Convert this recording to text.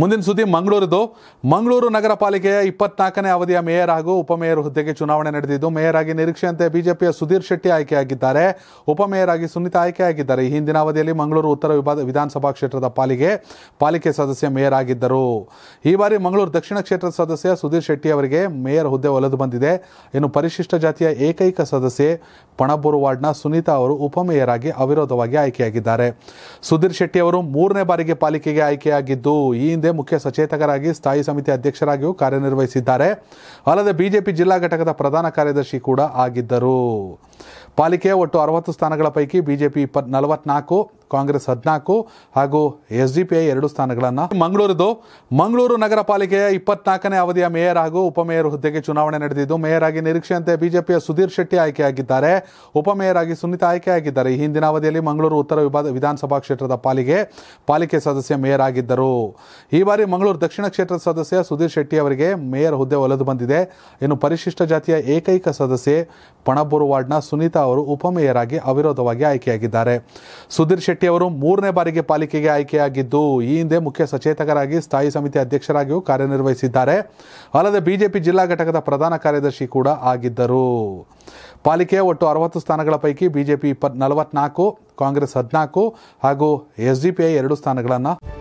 ಮುಂದಿನ ಸುದ್ದಿ ಮಂಗಳೂರಿದು ಮಂಗಳೂರು ನಗರ ಪಾಲಿಕೆಯ ಇಪ್ಪತ್ನಾಲ್ಕನೇ ಅವಧಿಯ ಮೇಯರ್ ಹಾಗೂ ಉಪಮೇಯರ್ ಹುದ್ದೆಗೆ ಚುನಾವಣೆ ನಡೆದಿದ್ದು ಮೇಯರ್ ಆಗಿ ನಿರೀಕ್ಷೆಯಂತೆ ಬಿಜೆಪಿಯ ಸುಧೀರ್ ಶೆಟ್ಟಿ ಆಯ್ಕೆಯಾಗಿದ್ದಾರೆ ಉಪಮೇಯರ್ ಆಗಿ ಸುನೀತಾ ಆಯ್ಕೆಯಾಗಿದ್ದಾರೆ ಈ ಹಿಂದಿನ ಅವಧಿಯಲ್ಲಿ ಮಂಗಳೂರು ಉತ್ತರ ವಿಧಾನಸಭಾ ಕ್ಷೇತ್ರದ ಪಾಲಿಗೆ ಪಾಲಿಕೆ ಸದಸ್ಯ ಮೇಯರ್ ಆಗಿದ್ದರು ಈ ಬಾರಿ ಮಂಗಳೂರು ದಕ್ಷಿಣ ಕ್ಷೇತ್ರದ ಸದಸ್ಯ ಸುಧೀರ್ ಶೆಟ್ಟಿ ಅವರಿಗೆ ಮೇಯರ್ ಹುದ್ದೆ ಒಲಿದು ಬಂದಿದೆ ಇನ್ನು ಪರಿಶಿಷ್ಟ ಜಾತಿಯ ಏಕೈಕ ಸದಸ್ಯೆ ಪಣಬೂರು ವಾರ್ಡ್ನ ಸುನೀತಾ ಅವರು ಉಪಮೇಯರ್ ಆಗಿ ಅವಿರೋಧವಾಗಿ ಆಯ್ಕೆಯಾಗಿದ್ದಾರೆ ಸುಧೀರ್ ಶೆಟ್ಟಿ ಅವರು ಮೂರನೇ ಬಾರಿಗೆ ಪಾಲಿಕೆಗೆ ಆಯ್ಕೆಯಾಗಿದ್ದು ಈ ಹಿಂದೆ ಮುಖ್ಯ ಸಚೇತಕರಾಗಿ ಸ್ಥಾಯಿ ಸಮಿತಿ ಅಧ್ಯಕ್ಷರಾಗಿಯೂ ಕಾರ್ಯನಿರ್ವಹಿಸಿದ್ದಾರೆ ಅಲ್ಲದೆ ಬಿಜೆಪಿ ಜಿಲ್ಲಾ ಘಟಕದ ಪ್ರಧಾನ ಕಾರ್ಯದರ್ಶಿ ಕೂಡ ಆಗಿದ್ದರು ಪಾಲಿಕೆ ಒಟ್ಟು ಅರವತ್ತು ಸ್ಥಾನಗಳ ಪೈಕಿ ಬಿಜೆಪಿ ಇಪ್ಪ ನಲವತ್ನಾಲ್ಕು ಕಾಂಗ್ರೆಸ್ ಹದಿನಾಲ್ಕು ಹಾಗೂ ಎಸ್ ಡಿ ಪಿ ಐ ಎರಡು ಸ್ಥಾನಗಳನ್ನು ಮಂಗಳೂರಿದು ಮಂಗಳೂರು ನಗರ ಪಾಲಿಕೆಯ ಇಪ್ಪತ್ನಾಲ್ಕನೇ ಅವಧಿಯ ಮೇಯರ್ ಹಾಗೂ ಉಪಮೇಯರ್ ಹುದ್ದೆಗೆ ಚುನಾವಣೆ ನಡೆದಿದ್ದು ಮೇಯರ್ ಆಗಿ ನಿರೀಕ್ಷೆಯಂತೆ ಬಿಜೆಪಿಯ ಸುಧೀರ್ ಶೆಟ್ಟಿ ಆಯ್ಕೆಯಾಗಿದ್ದಾರೆ ಉಪಮೇಯರ್ ಆಗಿ ಸುನೀತಾ ಆಯ್ಕೆಯಾಗಿದ್ದಾರೆ ಈ ಹಿಂದಿನ ಅವಧಿಯಲ್ಲಿ ಮಂಗಳೂರು ಉತ್ತರ ವಿಭಾಗ ವಿಧಾನಸಭಾ ಕ್ಷೇತ್ರದ ಪಾಲಿಗೆ ಪಾಲಿಕೆ ಸದಸ್ಯ ಮೇಯರ್ ಆಗಿದ್ದರು ಈ ಬಾರಿ ಮಂಗಳೂರು ದಕ್ಷಿಣ ಕ್ಷೇತ್ರದ ಸದಸ್ಯ ಸುಧೀರ್ ಶೆಟ್ಟಿ ಅವರಿಗೆ ಮೇಯರ್ ಹುದ್ದೆ ಒಲಿದು ಬಂದಿದೆ ಇನ್ನು ಪರಿಶಿಷ್ಟ ಜಾತಿಯ ಏಕೈಕ ಸದಸ್ಯೆ ಪಣಬೂರು ವಾರ್ಡ್ನ ಸುನೀತಾ ಅವರು ಉಪಮೇಯರ್ ಆಗಿ ಅವಿರೋಧವಾಗಿ ಆಯ್ಕೆಯಾಗಿದ್ದಾರೆ ಸುಧೀರ್ ಶೆಟ್ಟಿ ಅವರು ಮೂರನೇ ಬಾರಿಗೆ ಪಾಲಿಕೆಗೆ ಆಯ್ಕೆಯಾಗಿದ್ದು ಈ ಹಿಂದೆ ಮುಖ್ಯ ಸಚೇತಕರಾಗಿ ಸ್ಥಾಯಿ ಸಮಿತಿ ಅಧ್ಯಕ್ಷರಾಗಿಯೂ ಕಾರ್ಯನಿರ್ವಹಿಸಿದ್ದಾರೆ ಅಲ್ಲದೆ ಬಿಜೆಪಿ ಜಿಲ್ಲಾ ಘಟಕದ ಪ್ರಧಾನ ಕಾರ್ಯದರ್ಶಿ ಕೂಡ ಆಗಿದ್ದರು ಪಾಲಿಕೆಯ ಒಟ್ಟು ಅರವತ್ತು ಸ್ಥಾನಗಳ ಪೈಕಿ ಬಿಜೆಪಿ ಇಪ್ಪತ್ ನಲವತ್ನಾಲ್ಕು ಕಾಂಗ್ರೆಸ್ ಹದಿನಾಲ್ಕು ಹಾಗೂ ಎಸ್ ಡಿ ಪಿ ಐ ಎರಡು ಸ್ಥಾನಗಳನ್ನು